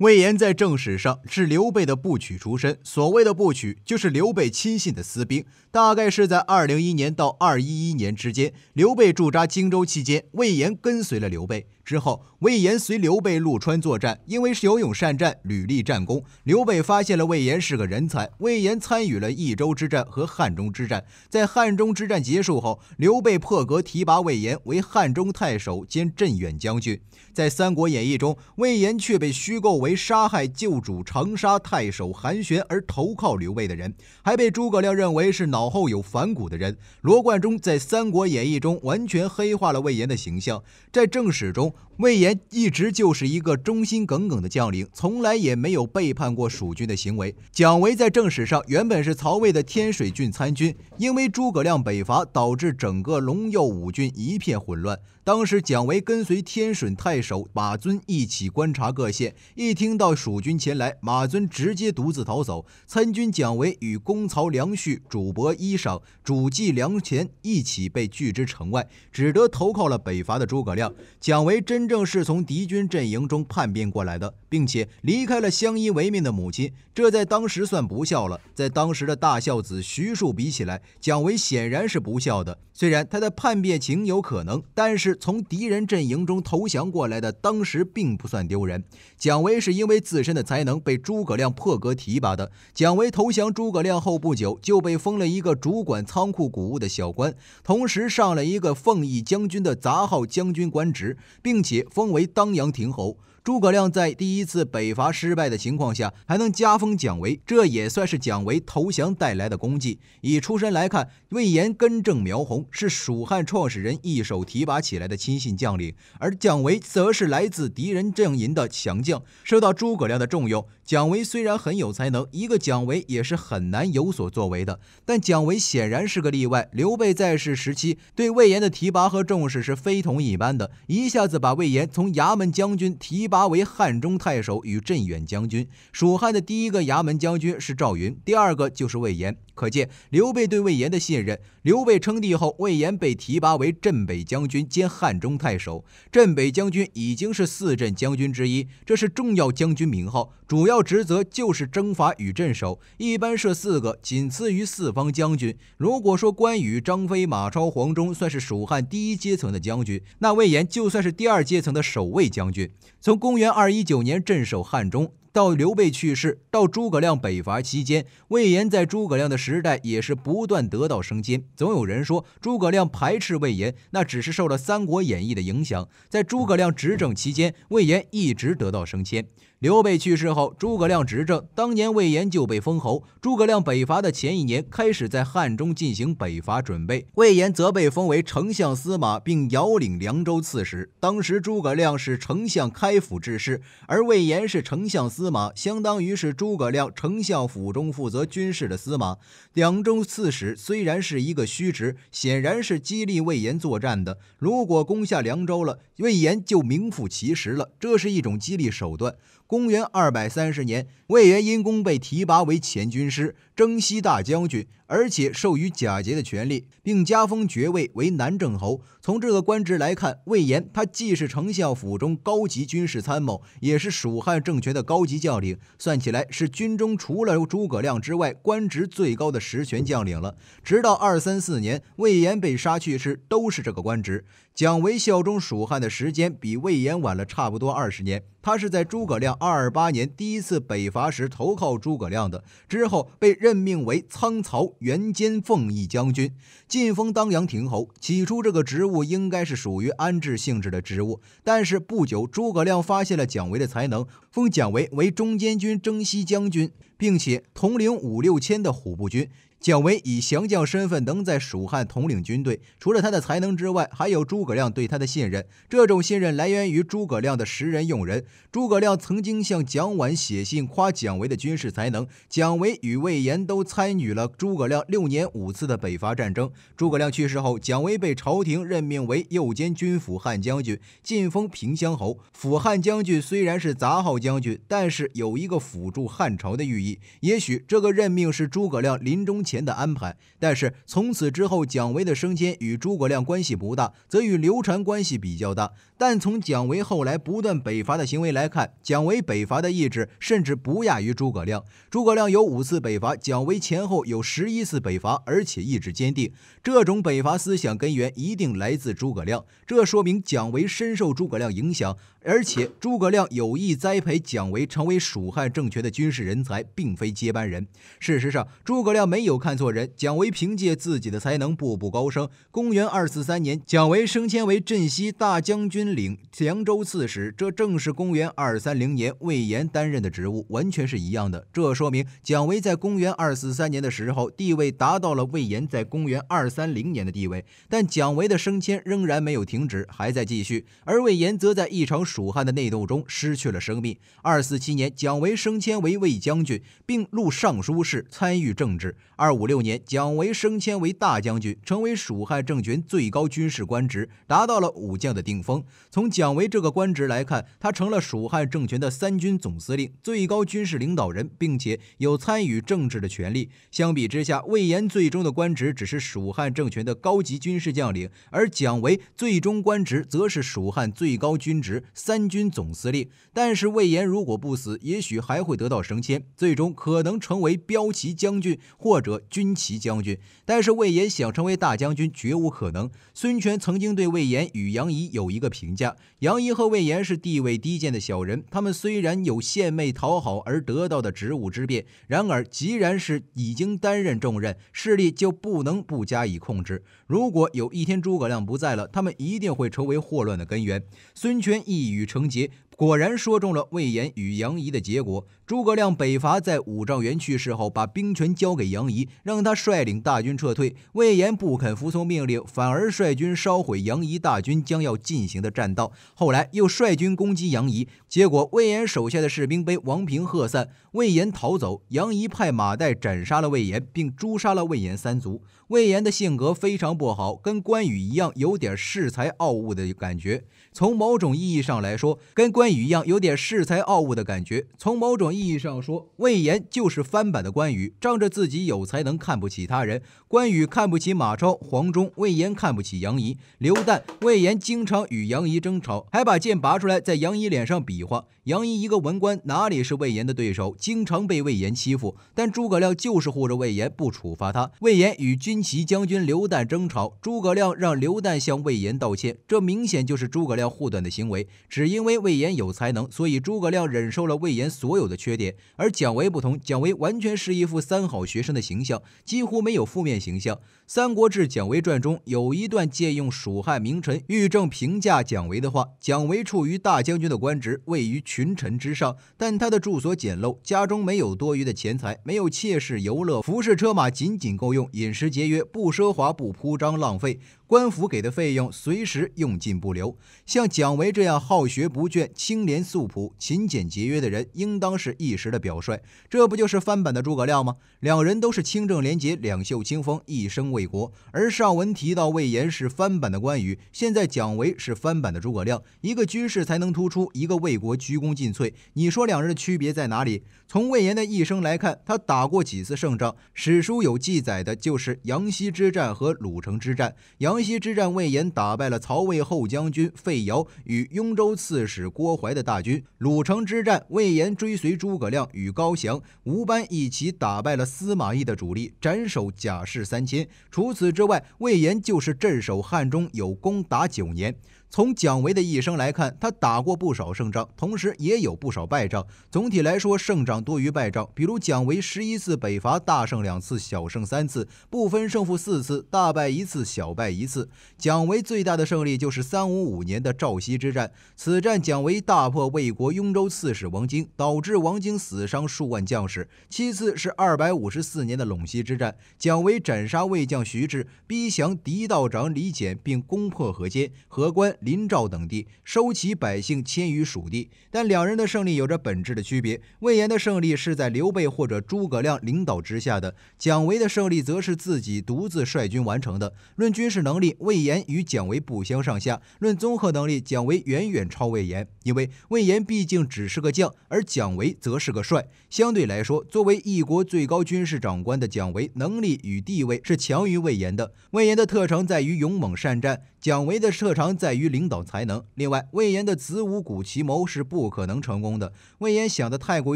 魏延在正史上是刘备的部曲出身，所谓的部曲就是刘备亲信的私兵，大概是在二零一年到二一一年之间，刘备驻扎荆州期间，魏延跟随了刘备。之后，魏延随刘备入川作战，因为是勇勇善战，屡立战功。刘备发现了魏延是个人才，魏延参与了益州之战和汉中之战。在汉中之战结束后，刘备破格提拔魏延为汉中太守兼镇远将军。在《三国演义》中，魏延却被虚构为杀害旧主长沙太守韩玄而投靠刘备的人，还被诸葛亮认为是脑后有反骨的人。罗贯中在《三国演义》中完全黑化了魏延的形象，在正史中。魏延一直就是一个忠心耿耿的将领，从来也没有背叛过蜀军的行为。蒋维在正史上原本是曹魏的天水郡参军，因为诸葛亮北伐，导致整个陇右五郡一片混乱。当时蒋维跟随天水太守马尊一起观察各县，一听到蜀军前来，马尊直接独自逃走。参军蒋维与公曹梁旭、主簿衣裳、主祭梁虔一起被拒之城外，只得投靠了北伐的诸葛亮。蒋维。真正是从敌军阵营中叛变过来的，并且离开了相依为命的母亲，这在当时算不孝了。在当时的大孝子徐庶比起来，蒋维显然是不孝的。虽然他的叛变情有可能，但是从敌人阵营中投降过来的，当时并不算丢人。蒋维是因为自身的才能被诸葛亮破格提拔的。蒋维投降诸葛亮后不久，就被封了一个主管仓库谷物的小官，同时上了一个奉义将军的杂号将军官职，并。并且封为当阳亭侯。诸葛亮在第一次北伐失败的情况下，还能加封蒋维，这也算是蒋维投降带来的功绩。以出身来看，魏延根正苗红，是蜀汉创始人一手提拔起来的亲信将领，而蒋维则是来自敌人阵营的强将，受到诸葛亮的重用。蒋维虽然很有才能，一个蒋维也是很难有所作为的，但蒋维显然是个例外。刘备在世时期对魏延的提拔和重视是非同一般的，一下子把魏延从衙门将军提拔。为汉中太守与镇远将军。蜀汉的第一个衙门将军是赵云，第二个就是魏延。可见刘备对魏延的信任。刘备称帝后，魏延被提拔为镇北将军兼汉中太守。镇北将军已经是四镇将军之一，这是重要将军名号，主要职责就是征伐与镇守，一般设四个，仅次于四方将军。如果说关羽、张飞、马超、黄忠算是蜀汉第一阶层的将军，那魏延就算是第二阶层的守卫将军。从公元二一九年，镇守汉中，到刘备去世，到诸葛亮北伐期间，魏延在诸葛亮的时代也是不断得到升迁。总有人说诸葛亮排斥魏延，那只是受了《三国演义》的影响。在诸葛亮执政期间，魏延一直得到升迁。刘备去世后，诸葛亮执政。当年魏延就被封侯。诸葛亮北伐的前一年，开始在汉中进行北伐准备。魏延则被封为丞相司马，并遥领凉州刺史。当时诸葛亮是丞相开府之事，而魏延是丞相司马，相当于是诸葛亮丞相府中负责军事的司马。凉州刺史虽然是一个虚职，显然是激励魏延作战的。如果攻下凉州了，魏延就名副其实了。这是一种激励手段。公元二百三十年，魏延因功被提拔为前军师、征西大将军，而且授予假节的权利，并加封爵位为南郑侯。从这个官职来看，魏延他既是丞相府中高级军事参谋，也是蜀汉政权的高级将领，算起来是军中除了诸葛亮之外官职最高的实权将领了。直到二三四年，魏延被杀去世，都是这个官职。蒋维效忠蜀汉的时间比魏延晚了差不多二十年。他是在诸葛亮二二八年第一次北伐时投靠诸葛亮的，之后被任命为仓曹援兼奉义将军，晋封当阳亭侯。起初，这个职务应该是属于安置性质的职务，但是不久，诸葛亮发现了蒋维的才能，封蒋维为中监军、征西将军，并且统领五六千的虎步军。蒋维以降将身份能在蜀汉统领军队，除了他的才能之外，还有诸葛亮对他的信任。这种信任来源于诸葛亮的识人用人。诸葛亮曾经向蒋琬写信夸蒋维的军事才能。蒋维与魏延都参与了诸葛亮六年五次的北伐战争。诸葛亮去世后，蒋维被朝廷任命为右监军、辅汉将军，晋封平乡侯。辅汉将军虽然是杂号将军，但是有一个辅助汉朝的寓意。也许这个任命是诸葛亮临终前。前的安排，但是从此之后，蒋维的升迁与诸葛亮关系不大，则与刘禅关系比较大。但从蒋维后来不断北伐的行为来看，蒋维北伐的意志甚至不亚于诸葛亮。诸葛亮有五次北伐，蒋维前后有十一次北伐，而且意志坚定。这种北伐思想根源一定来自诸葛亮，这说明蒋维深受诸葛亮影响。而且诸葛亮有意栽培蒋维成为蜀汉政权的军事人才，并非接班人。事实上，诸葛亮没有看错人，蒋维凭借自己的才能步步高升。公元二四三年，蒋维升迁为镇西大将军、领凉州刺史，这正是公元二三零年魏延担任的职务，完全是一样的。这说明蒋维在公元二四三年的时候地位达到了魏延在公元二三零年的地位。但蒋维的升迁仍然没有停止，还在继续，而魏延则在一场。蜀汉的内斗中失去了生命。二四七年，蒋维升迁为魏将军，并入尚书事参与政治。二五六年，蒋维升迁为大将军，成为蜀汉政权最高军事官职，达到了武将的顶峰。从蒋维这个官职来看，他成了蜀汉政权的三军总司令、最高军事领导人，并且有参与政治的权利。相比之下，魏延最终的官职只是蜀汉政权的高级军事将领，而蒋维最终官职则是蜀汉最高军职。三军总司令，但是魏延如果不死，也许还会得到升迁，最终可能成为骠骑将军或者军旗将军。但是魏延想成为大将军绝无可能。孙权曾经对魏延与杨仪有一个评价：杨仪和魏延是地位低贱的小人，他们虽然有献媚讨好而得到的职务之便，然而既然是已经担任重任，势力就不能不加以控制。如果有一天诸葛亮不在了，他们一定会成为祸乱的根源。孙权一。一语成结，果然说中了魏延与杨仪的结果。诸葛亮北伐在五丈原去世后，把兵权交给杨仪，让他率领大军撤退。魏延不肯服从命令，反而率军烧毁杨仪大军将要进行的栈道。后来又率军攻击杨仪，结果魏延手下的士兵被王平喝散，魏延逃走。杨仪派马岱斩杀了魏延，并诛杀了魏延三族。魏延的性格非常不好，跟关羽一样，有点恃才傲物的感觉。从某种意义上来说，跟关羽一样，有点恃才傲物的感觉。从某种。意义上说，魏延就是翻版的关羽，仗着自己有才能看不起他人。关羽看不起马超、黄忠，魏延看不起杨仪、刘旦。魏延经常与杨仪争吵，还把剑拔出来在杨仪脸上比划。杨仪一个文官哪里是魏延的对手，经常被魏延欺负，但诸葛亮就是护着魏延不处罚他。魏延与军旗将军刘旦争吵，诸葛亮让刘旦向魏延道歉，这明显就是诸葛亮护短的行为。只因为魏延有才能，所以诸葛亮忍受了魏延所有的缺点。而蒋维不同，蒋维完全是一副三好学生的形象，几乎没有负面形象。《三国志·蒋维传》中有一段借用蜀汉名臣郁正评价蒋维的话：“蒋维处于大将军的官职，位于屈。”群臣之上，但他的住所简陋，家中没有多余的钱财，没有妾室游乐，服饰车马仅仅够用，饮食节约，不奢华，不铺张浪费。官府给的费用随时用尽不留，像蒋维这样好学不倦、清廉素朴、勤俭节约的人，应当是一时的表率。这不就是翻版的诸葛亮吗？两人都是清正廉洁、两袖清风、一生为国。而上文提到魏延是翻版的关羽，现在蒋维是翻版的诸葛亮。一个军事才能突出，一个为国鞠躬尽瘁，你说两人的区别在哪里？从魏延的一生来看，他打过几次胜仗？史书有记载的，就是阳西之战和鲁城之战。杨阳溪之战，魏延打败了曹魏后将军费瑶与雍州刺史郭淮的大军；鲁城之战，魏延追随诸葛亮与高翔、吴班一起打败了司马懿的主力，斩首甲士三千。除此之外，魏延就是镇守汉中，有功达九年。从蒋维的一生来看，他打过不少胜仗，同时也有不少败仗。总体来说，胜仗多于败仗。比如，蒋维十一次北伐，大胜两次，小胜三次，不分胜负四次，大败一次，小败一次。蒋维最大的胜利就是三五五年的赵西之战，此战蒋维大破魏国雍州刺史王经，导致王经死伤数万将士。其次是二百五十四年的陇西之战，蒋维斩杀魏将徐志，逼降狄道长李简，并攻破河间、河关。临赵等地收其百姓迁于蜀地，但两人的胜利有着本质的区别。魏延的胜利是在刘备或者诸葛亮领导之下的，蒋维的胜利则是自己独自率军完成的。论军事能力，魏延与蒋维不相上下；论综合能力，蒋维远远超魏延，因为魏延毕竟只是个将，而蒋维则是个帅。相对来说，作为一国最高军事长官的蒋维，能力与地位是强于魏延的。魏延的特长在于勇猛善战。蒋维的特长在于领导才能。另外，魏延的子午谷奇谋是不可能成功的。魏延想的太过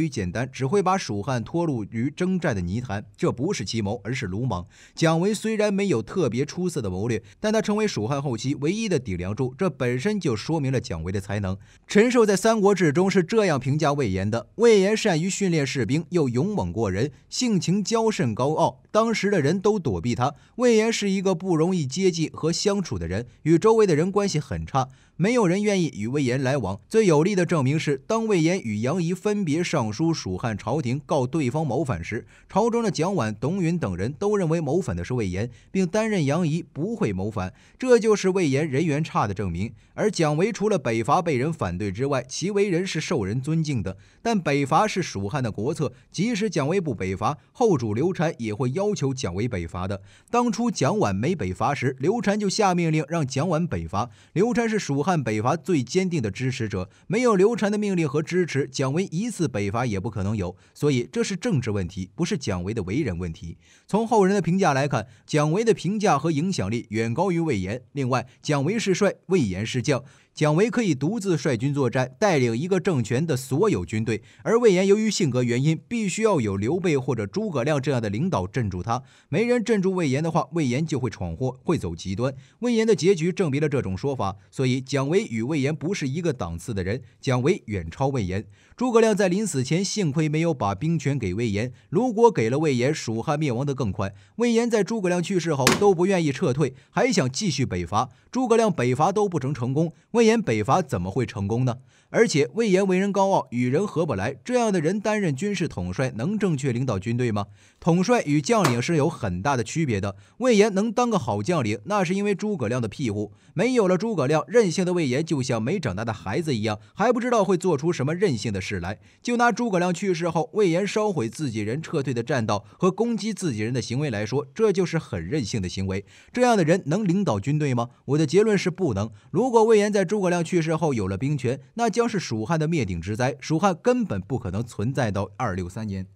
于简单，只会把蜀汉拖入于征战的泥潭。这不是奇谋，而是鲁莽。蒋维虽然没有特别出色的谋略，但他成为蜀汉后期唯一的顶梁柱，这本身就说明了蒋维的才能。陈寿在《三国志》中是这样评价魏延的：魏延善于训练士兵，又勇猛过人，性情骄甚高傲，当时的人都躲避他。魏延是一个不容易接近和相处的人。与周围的人关系很差，没有人愿意与魏延来往。最有力的证明是，当魏延与杨仪分别上书蜀汉朝廷告对方谋反时，朝中的蒋琬、董允等人都认为谋反的是魏延，并担任杨仪不会谋反，这就是魏延人缘差的证明。而蒋维除了北伐被人反对之外，其为人是受人尊敬的。但北伐是蜀汉的国策，即使蒋维不北伐，后主刘禅也会要求蒋维北伐的。当初蒋琬没北伐时，刘禅就下命令让。蒋琬北伐，刘禅是蜀汉北伐最坚定的支持者。没有刘禅的命令和支持，蒋维一次北伐也不可能有。所以，这是政治问题，不是蒋维的为人问题。从后人的评价来看，蒋维的评价和影响力远高于魏延。另外，蒋维是帅，魏延是将。蒋维可以独自率军作战，带领一个政权的所有军队，而魏延由于性格原因，必须要有刘备或者诸葛亮这样的领导镇住他。没人镇住魏延的话，魏延就会闯祸，会走极端。魏延的结局证明了这种说法，所以蒋维与魏延不是一个档次的人，蒋维远超魏延。诸葛亮在临死前，幸亏没有把兵权给魏延，如果给了魏延，蜀汉灭亡得更快。魏延在诸葛亮去世后都不愿意撤退，还想继续北伐。诸葛亮北伐都不成成功，魏。北伐怎么会成功呢？而且魏延为人高傲，与人合不来，这样的人担任军事统帅，能正确领导军队吗？统帅与将领是有很大的区别的。魏延能当个好将领，那是因为诸葛亮的庇护。没有了诸葛亮，任性的魏延就像没长大的孩子一样，还不知道会做出什么任性的事来。就拿诸葛亮去世后，魏延烧毁自己人撤退的栈道和攻击自己人的行为来说，这就是很任性的行为。这样的人能领导军队吗？我的结论是不能。如果魏延在诸葛亮去世后有了兵权，那将是蜀汉的灭顶之灾，蜀汉根本不可能存在到二六三年。